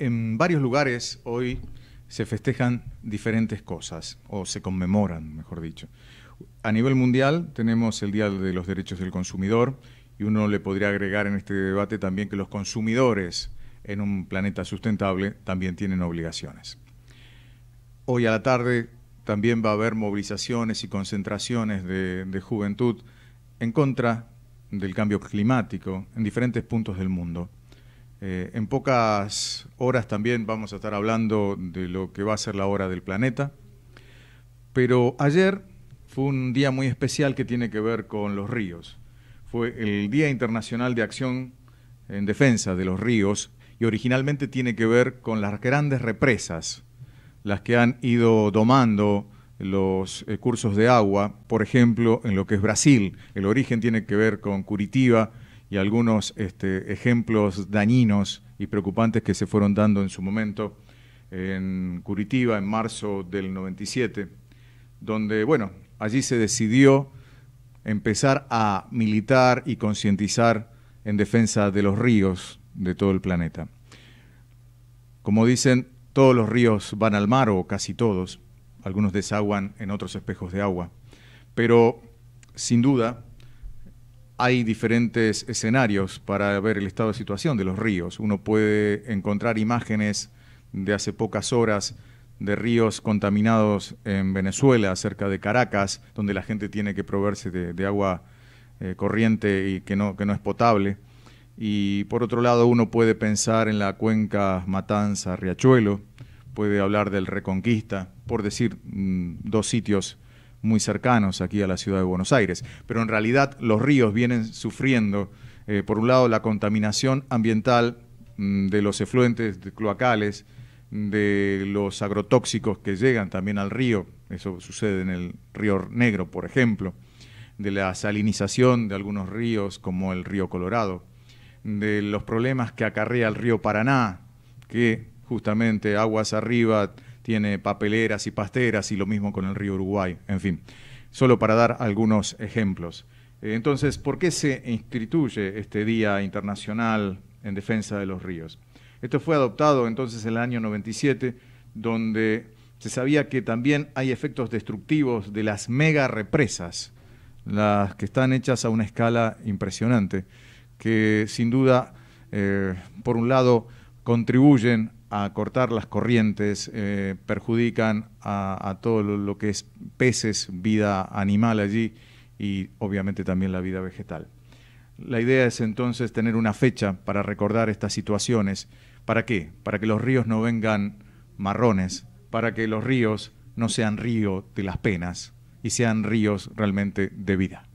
en varios lugares hoy se festejan diferentes cosas, o se conmemoran, mejor dicho. A nivel mundial tenemos el Día de los Derechos del Consumidor y uno le podría agregar en este debate también que los consumidores en un planeta sustentable también tienen obligaciones. Hoy a la tarde también va a haber movilizaciones y concentraciones de, de juventud en contra del cambio climático en diferentes puntos del mundo. Eh, en pocas horas también vamos a estar hablando de lo que va a ser la hora del planeta. Pero ayer fue un día muy especial que tiene que ver con los ríos. Fue el Día Internacional de Acción en Defensa de los Ríos y originalmente tiene que ver con las grandes represas, las que han ido domando los eh, cursos de agua, por ejemplo, en lo que es Brasil. El origen tiene que ver con Curitiba, y algunos este, ejemplos dañinos y preocupantes que se fueron dando en su momento en Curitiba en marzo del 97, donde, bueno, allí se decidió empezar a militar y concientizar en defensa de los ríos de todo el planeta. Como dicen, todos los ríos van al mar o casi todos, algunos desaguan en otros espejos de agua, pero sin duda hay diferentes escenarios para ver el estado de situación de los ríos. Uno puede encontrar imágenes de hace pocas horas de ríos contaminados en Venezuela, cerca de Caracas, donde la gente tiene que proveerse de, agua eh, corriente y que no, es potable. Y por otro lado, uno puede pensar en la cuenca Matanza-Riachuelo, puede hablar del Reconquista, por decir mm, dos sitios muy cercanos aquí a la ciudad de Buenos Aires. Pero en realidad los ríos vienen sufriendo, eh, por un lado, la contaminación ambiental mm, de los efluentes cloacales, de los agrotóxicos que llegan también al río, eso sucede en el río Negro, por ejemplo, de la salinización de algunos ríos como el río Colorado, de los problemas que acarrea el río Paraná, que justamente aguas arriba tiene papeleras y pasteras y lo mismo con el río Uruguay, en fin, solo para dar algunos ejemplos. Eh, entonces, ¿por qué se instituye este Día Internacional en Defensa de los Ríos? Esto fue adoptado entonces en el año 97, donde se sabía que también hay efectos destructivos de las mega represas, las que están hechas a una escala impresionante, que sin duda, eh, por un lado, contribuyen a cortar las corrientes, eh, perjudican a, todo lo, que es peces, vida animal allí y obviamente también la vida vegetal. La idea es entonces tener una fecha para recordar estas situaciones. ¿Para qué? Para que los ríos no vengan marrones, para que los ríos no sean río de las penas y sean ríos realmente de vida.